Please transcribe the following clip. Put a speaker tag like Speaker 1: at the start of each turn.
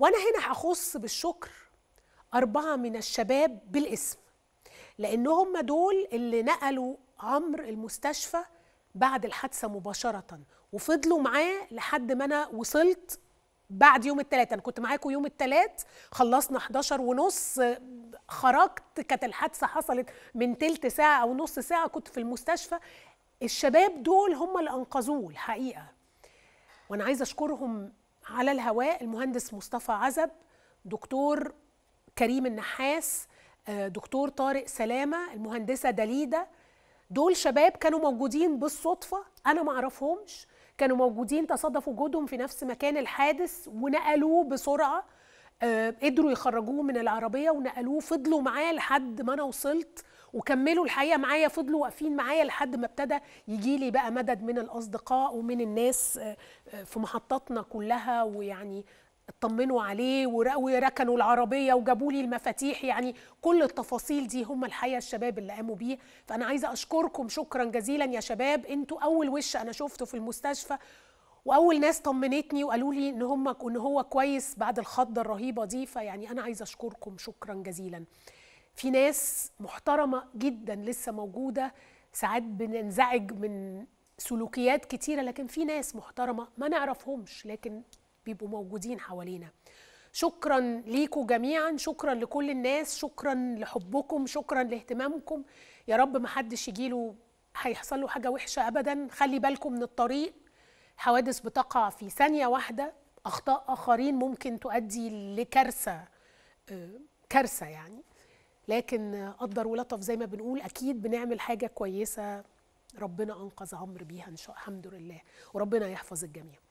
Speaker 1: وانا هنا هخص بالشكر اربعه من الشباب بالاسم لان هم دول اللي نقلوا عمرو المستشفى بعد الحادثه مباشره وفضلوا معاه لحد ما انا وصلت بعد يوم الثلاث انا كنت معاكم يوم الثلاث خلصنا 11 ونص خرجت كانت الحادثه حصلت من تلت ساعه او نص ساعه كنت في المستشفى الشباب دول هم اللي انقذوه الحقيقه وانا عايزه اشكرهم على الهواء المهندس مصطفى عزب دكتور كريم النحاس آه، دكتور طارق سلامه المهندسه دليده دول شباب كانوا موجودين بالصدفه انا ما اعرفهمش كانوا موجودين تصادفوا وجودهم في نفس مكان الحادث ونقلوه بسرعه آه، قدروا يخرجوه من العربيه ونقلوه فضلوا معاه لحد ما انا وصلت وكملوا الحقيقه معايا فضلوا واقفين معايا لحد ما ابتدى يجي لي بقى مدد من الاصدقاء ومن الناس آه، آه، في محطاتنا كلها ويعني اطمنوا عليه وركنوا العربيه وجابوا لي المفاتيح يعني كل التفاصيل دي هم الحقيقه الشباب اللي قاموا بيه فانا عايزه اشكركم شكرا جزيلا يا شباب انتوا اول وش انا شفته في المستشفى واول ناس طمنتني وقالوا لي ان هم ان هو كويس بعد الخضه الرهيبه دي فيعني انا عايزه اشكركم شكرا جزيلا في ناس محترمه جدا لسه موجوده ساعات بننزعج من سلوكيات كتيره لكن في ناس محترمه ما نعرفهمش لكن بيبقوا موجودين حوالينا شكرا ليكم جميعا شكرا لكل الناس شكرا لحبكم شكرا لاهتمامكم يا رب ما حدش يجيله هيحصل له حاجه وحشه ابدا خلي بالكم من الطريق حوادث بتقع في ثانيه واحده اخطاء اخرين ممكن تؤدي لكارثه آه، كارثه يعني لكن قدر ولطف زي ما بنقول اكيد بنعمل حاجه كويسه ربنا انقذ عمرو بيها ان شاء الحمد لله وربنا يحفظ الجميع